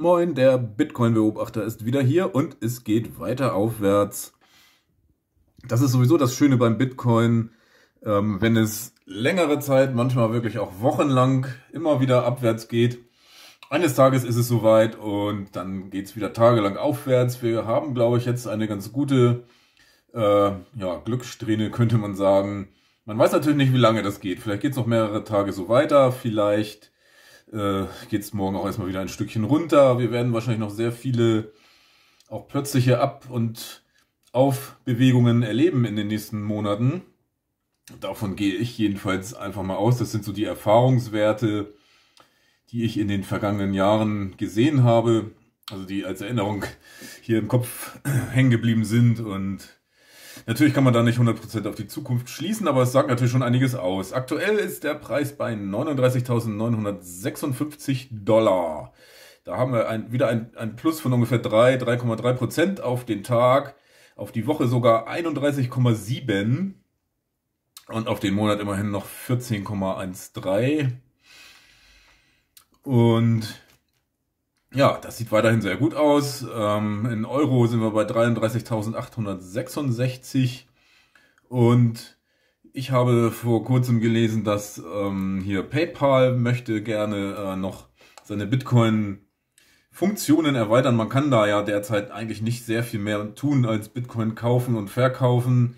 Moin, der Bitcoin-Beobachter ist wieder hier und es geht weiter aufwärts. Das ist sowieso das Schöne beim Bitcoin, ähm, wenn es längere Zeit, manchmal wirklich auch wochenlang, immer wieder abwärts geht. Eines Tages ist es soweit und dann geht es wieder tagelang aufwärts. Wir haben, glaube ich, jetzt eine ganz gute äh, ja, Glückssträhne, könnte man sagen. Man weiß natürlich nicht, wie lange das geht. Vielleicht geht es noch mehrere Tage so weiter, vielleicht äh, geht es morgen auch erstmal wieder ein Stückchen runter. Wir werden wahrscheinlich noch sehr viele auch plötzliche Ab- und Aufbewegungen erleben in den nächsten Monaten. Davon gehe ich jedenfalls einfach mal aus. Das sind so die Erfahrungswerte, die ich in den vergangenen Jahren gesehen habe, also die als Erinnerung hier im Kopf hängen geblieben sind und Natürlich kann man da nicht 100% auf die Zukunft schließen, aber es sagt natürlich schon einiges aus. Aktuell ist der Preis bei 39.956 Dollar. Da haben wir ein, wieder ein, ein Plus von ungefähr 3, 3,3% auf den Tag, auf die Woche sogar 31,7 und auf den Monat immerhin noch 14,13. Und ja, das sieht weiterhin sehr gut aus. Ähm, in Euro sind wir bei 33.866 und ich habe vor kurzem gelesen, dass ähm, hier PayPal möchte gerne äh, noch seine Bitcoin Funktionen erweitern. Man kann da ja derzeit eigentlich nicht sehr viel mehr tun als Bitcoin kaufen und verkaufen.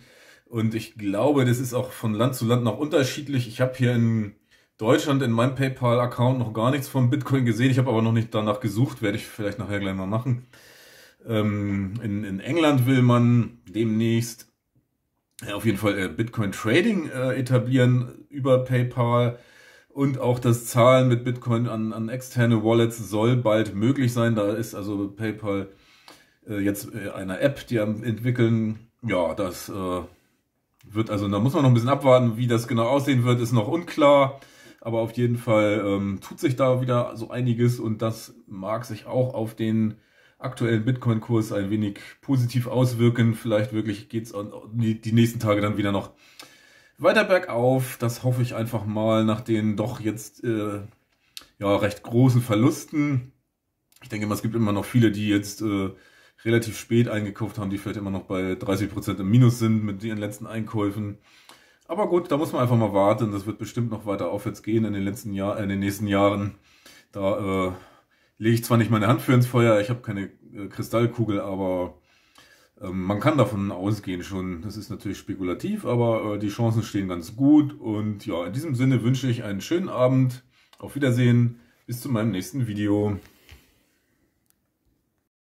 Und ich glaube, das ist auch von Land zu Land noch unterschiedlich. Ich habe hier in Deutschland in meinem PayPal-Account noch gar nichts von Bitcoin gesehen. Ich habe aber noch nicht danach gesucht, werde ich vielleicht nachher gleich mal machen. Ähm, in, in, England will man demnächst ja, äh, auf jeden Fall äh, Bitcoin Trading äh, etablieren über PayPal. Und auch das Zahlen mit Bitcoin an, an externe Wallets soll bald möglich sein. Da ist also PayPal äh, jetzt äh, einer App, die am entwickeln. Ja, das äh, wird also, da muss man noch ein bisschen abwarten, wie das genau aussehen wird, ist noch unklar. Aber auf jeden Fall ähm, tut sich da wieder so einiges und das mag sich auch auf den aktuellen Bitcoin-Kurs ein wenig positiv auswirken. Vielleicht wirklich geht es die nächsten Tage dann wieder noch weiter bergauf. Das hoffe ich einfach mal nach den doch jetzt äh, ja, recht großen Verlusten. Ich denke mal, es gibt immer noch viele, die jetzt äh, relativ spät eingekauft haben, die vielleicht immer noch bei 30% Prozent im Minus sind mit ihren letzten Einkäufen. Aber gut, da muss man einfach mal warten. Das wird bestimmt noch weiter aufwärts gehen in den letzten Jahr, äh, in den nächsten Jahren. Da äh, lege ich zwar nicht meine Hand für ins Feuer, ich habe keine äh, Kristallkugel, aber ähm, man kann davon ausgehen schon. Das ist natürlich spekulativ, aber äh, die Chancen stehen ganz gut. Und ja, in diesem Sinne wünsche ich einen schönen Abend. Auf Wiedersehen. Bis zu meinem nächsten Video.